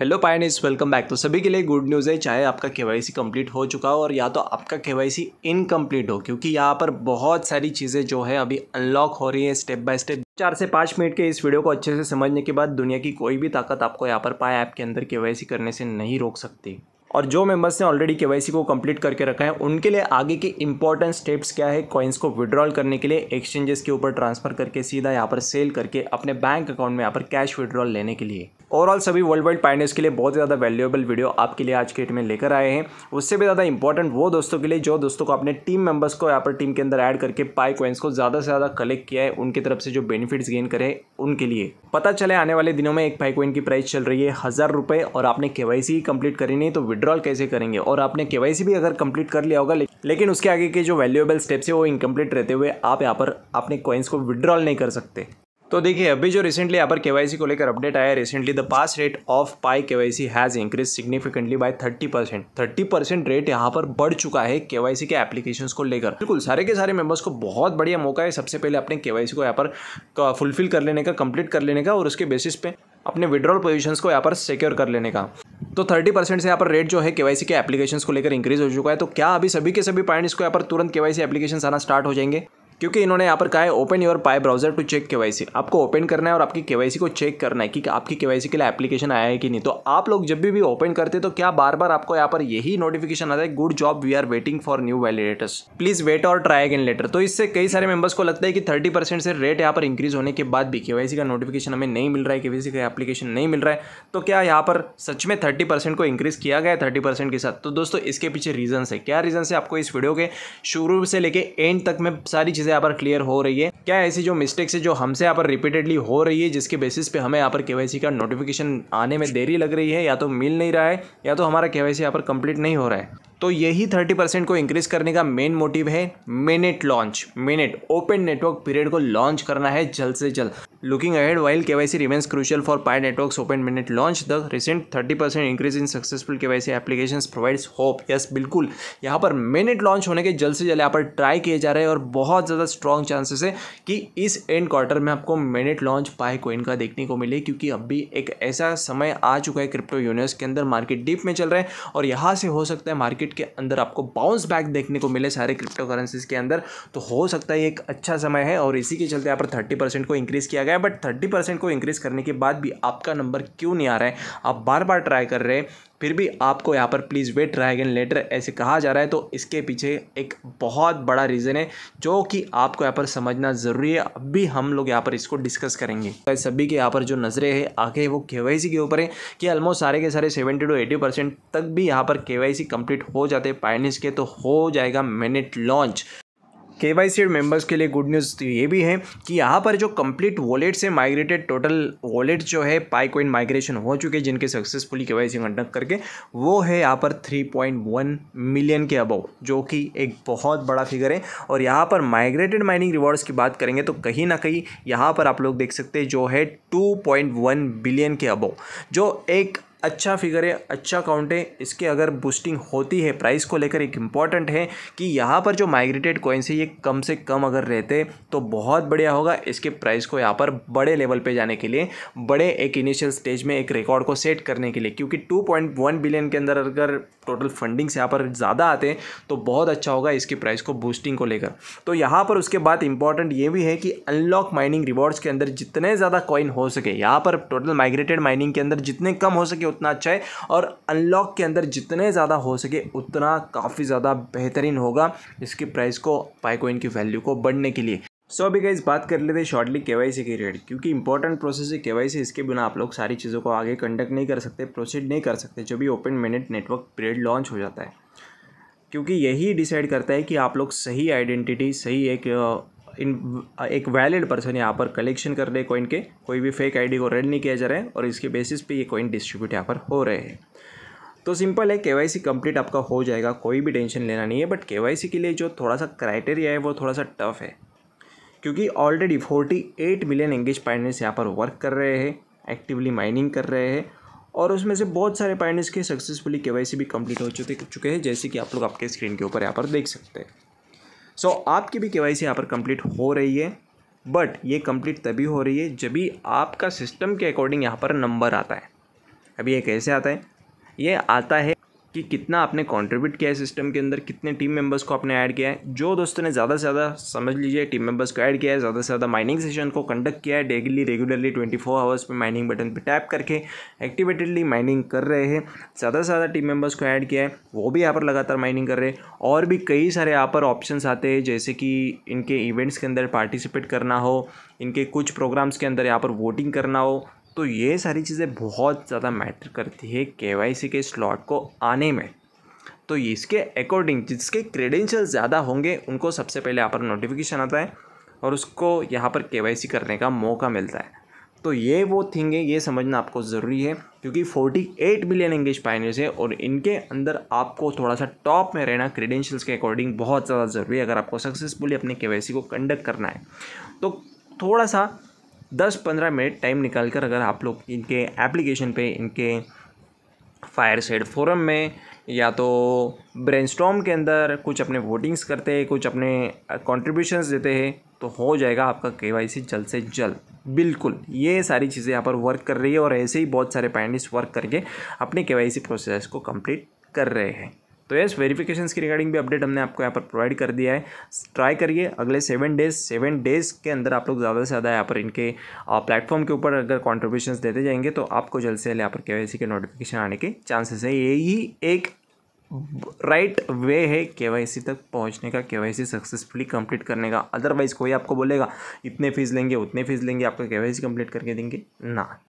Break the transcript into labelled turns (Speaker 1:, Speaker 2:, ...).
Speaker 1: hello पायनिस welcome back तो सभी के लिए गुड न्यूज़ है चाहे आपका के कंप्लीट हो चुका हो और या तो आपका के इनकम्प्लीट हो क्योंकि यहाँ पर बहुत सारी चीज़ें जो है अभी अनलॉक हो रही हैं स्टेप बाय स्टेप चार से पाँच मिनट के इस वीडियो को अच्छे से समझने के बाद दुनिया की कोई भी ताकत आपको यहाँ पर पाए ऐप के अंदर के करने से नहीं रोक सकती और जो मेंबर्स ने ऑलरेडी के को कंप्लीट करके रखा है उनके लिए आगे के इंपॉर्टेंट स्टेप्स क्या है कॉइन्स को विड्रॉल करने के लिए एक्सचेंजेस के ऊपर ट्रांसफर करके सीधा यहाँ पर सेल करके अपने बैंक अकाउंट में यहाँ पर कैश विड्रॉल लेने के लिए ओवरऑल सभी वर्ल्ड वाइड पाइनर्स के लिए बहुत ज़्यादा वैल्यूएबल वीडियो आपके लिए आज के डेट में लेकर आए हैं उससे भी ज़्यादा इंपॉर्टेंट वो दोस्तों के लिए जो दोस्तों को अपने टीम मेंबर्स को यहाँ पर टीम के अंदर ऐड करके पाई कॉइन्स को ज़्यादा से ज़्यादा कलेक्ट किया है उनकी तरफ से जो बेनिफिट्स गेन करे उनके लिए पता चले आने वाले दिनों में एक पाई कॉइन की प्राइस चल रही है हज़ार रुपये और आपने के वाई कंप्लीट करी नहीं तो विड्रॉल कैसे करेंगे और आपने के भी अगर कंप्लीट कर लिया होगा लेकिन उसके आगे के जो वैल्यूएबल स्टेप्स है वो इनकम्प्लीट रहते हुए आप यहाँ पर अपने कॉइन्स को विड्रॉल नहीं कर सकते तो देखिए अभी जो रिसेंटली यहाँ पर के को लेकर अपडेट आया है recently the pass rate of Pi KYC has increase significantly by 30 percent thirty percent rate यहाँ पर बढ़ चुका है केवाईसी के एप्लीकेशंस को लेकर बिल्कुल सारे के सारे मेंबर्स को बहुत बढ़िया मौका है सबसे पहले अपने के को यहाँ पर फुलफिल कर लेने का कंप्लीट कर लेने का और उसके बेसिस पे अपने विड्रॉल पोजिशन को यहाँ पर सिक्योर कर लेने का तो थर्टी परसेंट से यहाँ पर रेट जो है के के एप्लीकेशन को लेकर इंक्रीज हो चुका है तो क्या अभी सभी के सभी पॉइंट्स को यहाँ पर तुरंत केवाईसी एप्लीकेशन आना स्टार्ट हो जाएंगे क्योंकि इन्होंने यहाँ पर कहा है open your Pi browser to check के आपको ओपन करना है और आपकी केवाईसी को चेक करना है कि आपकी केवाईसी के लिए एप्लीकेशन आया है कि नहीं तो आप लोग जब भी ओपन करते तो क्या बार बार आपको यहाँ पर यही नोटिफिकेशन आता है good job we are waiting for new validators please wait और ट्राई अगेन लेटर तो इससे कई सारे मेंबर्स को लगता है कि थर्टी परसेंट से रेट यहाँ पर इंक्रीज होने के बाद भी के का नोटिफिकेशन हमें नहीं मिल रहा है के का एप्लीकेशन नहीं मिल रहा है तो क्या यहाँ पर सच में थर्टी परसेंट को इंक्रीज किया गया थर्टी परसेंट के साथ तो दोस्तों इसके पीछे रीजन है क्या रीजन है आपको इस वीडियो के शुरू से लेकर एंड तक में सारी चीज़ें चीज़ें यहाँ पर क्लियर हो रही है क्या ऐसी जो मिस्टेक्स है जो हमसे यहाँ पर रिपीटेडली हो रही है जिसके बेसिस पे हमें यहाँ पर के का नोटिफिकेशन आने में देरी लग रही है या तो मिल नहीं रहा है या तो हमारा के वाई पर कंप्लीट नहीं हो रहा है तो यही 30 परसेंट को इंक्रीज करने का मेन मोटिव है mainnet launch mainnet open network period को लॉन्च करना है जल्द से जल्द looking ahead while K Y C remains crucial for Pi crucial open mainnet launch the recent thirty percent increase in successful K Y C application provides hope yes बिल्कुल यहाँ पर minute launch होने के जल्द से जल्द यहाँ पर ट्राई किए जा रहे हैं और बहुत ज़्यादा स्ट्रॉन्ग चांसेस है कि इस एंड क्वार्टर में आपको मिनट लॉन्च पाए कोइन का देखने को मिले क्योंकि अभी एक ऐसा समय आ चुका है क्रिप्टो यूनिवर्स के अंदर मार्केट डीप में चल रहे हैं और यहाँ से हो सकता है मार्केट के अंदर आपको बाउंस बैक देखने को मिले सारे क्रिप्टो करेंसीज के अंदर तो हो सकता है एक अच्छा समय है और इसी के चलते यहाँ पर थर्टी परसेंट को इंक्रीज़ किया गया है बट थर्टी परसेंट को इंक्रीज़ करने के बाद भी आपका नंबर क्यों नहीं आ रहा है आप बार बार ट्राई कर रहे हैं फिर भी आपको यहाँ पर please wait try again later ऐसे कहा जा रहा है तो इसके पीछे एक बहुत बड़ा रीज़न है जो कि आपको यहाँ पर समझना ज़रूरी है अब भी हम लोग यहाँ पर इसको डिस्कस करेंगे तो सभी के यहाँ पर जो नज़रें हैं आगे वो के के ऊपर है कि ऑलमोस्ट सारे के सारे सेवेंटी टू एटी परसेंट तक भी यहाँ पर के कंप्लीट हो जाते हैं पाइनिस के तो हो जाएगा mainnet launch K Y C members के लिए गुड न्यूज़ तो ये भी है कि यहाँ पर जो कंप्लीट वॉलेट से माइग्रेटेड टोटल वॉलेट जो है पाई कोइन माइग्रेशन हो चुके हैं जिनके सक्सेसफुली के वाई सी कंडक्ट करके वो है यहाँ पर थ्री पॉइंट वन मिलियन के अबव जो कि एक बहुत बड़ा फिगर है और यहाँ पर माइग्रेटेड माइनिंग रिवॉर्ड्स की बात करेंगे तो कहीं ना कहीं यहाँ पर आप लोग देख सकते हैं जो है टू पॉइंट वन बिलियन के अबव जो एक अच्छा फिगर है अच्छा काउंट है इसके अगर बूस्टिंग होती है प्राइस को लेकर एक इम्पॉर्टेंट है कि यहाँ पर जो माइग्रेटेड कॉइन्स है ये कम से कम अगर रहते तो बहुत बढ़िया होगा इसके प्राइस को यहाँ पर बड़े लेवल पे जाने के लिए बड़े एक इनिशियल स्टेज में एक रिकॉर्ड को सेट करने के लिए क्योंकि टू बिलियन के अंदर अगर टोटल फंडिंग्स यहाँ पर ज़्यादा आते तो बहुत अच्छा होगा इसके प्राइस को बूस्टिंग को लेकर तो यहाँ पर उसके बाद इंपॉर्टेंट ये भी है कि अनलॉक माइनिंग रिवॉर्ड्स के अंदर जितने ज़्यादा कॉइन हो सके यहाँ पर टोटल माइग्रेटेड माइनिंग के अंदर जितने कम हो सके सके उतना अच्छा है और अनलॉक के अंदर जितने ज़्यादा हो सके उतना काफ़ी ज़्यादा बेहतरीन होगा इसकी प्राइस को पाइकोइन की वैल्यू को बढ़ने के लिए सो अभी गाइज बात कर लेते हैं शॉर्टली के वाई सी की रेट क्योंकि इंपॉर्टेंट प्रोसेस है के वाई सी इसके बिना आप लोग सारी चीज़ों को आगे कंडक्ट नहीं कर सकते प्रोसीड नहीं कर सकते जब भी open mainnet network period launch हो जाता है क्योंकि यही डिसाइड करता है कि आप लोग सही आइडेंटिटी सही एक इन एक वैलिड पर्सन यहाँ पर कलेक्शन कर रहे कॉइन के कोई भी फेक आईडी को रेड नहीं किया जा रहा है और इसके बेसिस पे ये कॉइन डिस्ट्रीब्यूट यहाँ पर हो रहे हैं तो सिंपल है के वाई सी कंप्लीट आपका हो जाएगा कोई भी टेंशन लेना नहीं है बट के वाई सी के लिए जो थोड़ा सा क्राइटेरिया है वो थोड़ा सा टफ है क्योंकि already forty eight million engage pioneers यहाँ पर वर्क कर रहे हैं एक्टिवली माइनिंग कर रहे हैं और उसमें से बहुत सारे पाइनर्स के सक्सेसफुली के वाई सी भी कंप्लीट हो चुके चुके हैं जैसे कि आप लोग आपके स्क्रीन के ऊपर यहाँ पर देख सकते हैं सो so, आपकी भी के वाई सी यहाँ पर कंप्लीट हो रही है बट ये कंप्लीट तभी हो रही है जब भी आपका सिस्टम के अकॉर्डिंग यहाँ पर नंबर आता है अभी ये कैसे आता है ये आता है कि कितना आपने कंट्रीब्यूट किया है सिस्टम के अंदर कितने टीम मेंबर्स को आपने ऐड किया है जो दोस्तों ने ज़्यादा से ज़्यादा समझ लीजिए टीम मेंबर्स को ऐड किया है ज़्यादा से ज़्यादा माइनिंग सेशन को कंडक्ट किया है daily regularly twenty four hours पर माइनिंग बटन पर टैप करके एक्टिवेटेडली माइनिंग कर रहे हैं ज़्यादा से ज़्यादा टीम मेंबर्स को ऐड किया है वो भी यहाँ पर लगातार माइनिंग कर रहे हैं और भी कई सारे यहाँ पर ऑप्शन आते हैं जैसे कि इनके इवेंट्स के अंदर पार्टिसिपेट करना हो इनके कुछ प्रोग्राम्स के अंदर यहाँ पर वोटिंग करना हो तो ये सारी चीज़ें बहुत ज़्यादा मैटर करती है के के स्लॉट को आने में तो इसके अकॉर्डिंग जिसके क्रेडेंशियल ज़्यादा होंगे उनको सबसे पहले यहाँ पर नोटिफिकेशन आता है और उसको यहाँ पर के करने का मौका मिलता है तो ये वो थिंग है ये समझना आपको ज़रूरी है क्योंकि 48 मिलियन इंग्लिश पाइनर्स है और इनके अंदर आपको थोड़ा सा टॉप में रहना क्रेडेंशियल्स के अकॉर्डिंग बहुत ज़्यादा ज़रूरी है अगर आपको सक्सेसफुली अपने के को कंडक्ट करना है तो थोड़ा सा दस पंद्रह मिनट टाइम निकाल कर अगर आप लोग इनके एप्लीकेशन पे इनके फायर सेड फोरम में या तो ब्रेन के अंदर कुछ अपने वोटिंग्स करते हैं कुछ अपने कॉन्ट्रीब्यूशंस देते हैं तो हो जाएगा आपका के जल्द से जल्द बिल्कुल ये सारी चीज़ें यहाँ पर वर्क कर रही है और ऐसे ही बहुत सारे पैनिस्ट वर्क करके अपने के प्रोसेस को कंप्लीट कर रहे हैं तो यस वेरिफिकेशन की रिगार्डिंग भी अपडेट हमने आपको यहाँ पर प्रोवाइड कर दिया है ट्राई करिए अगले सेवन डेज सेवन डेज के अंदर आप लोग ज़्यादा से ज़्यादा यहाँ पर इनके प्लेटफॉर्म के ऊपर अगर कॉन्ट्रीब्यूशन देते जाएंगे तो आपको जल्द से जल्द यहाँ पर के वाई के नोटिफिकेशन आने के चांसेस है यही एक राइट right वे है के तक पहुंचने का के सक्सेसफुली कंप्लीट करने का अदरवाइज़ कोई आपको बोलेगा इतने फीस लेंगे उतने फीस लेंगे आपका के कंप्लीट करके देंगे ना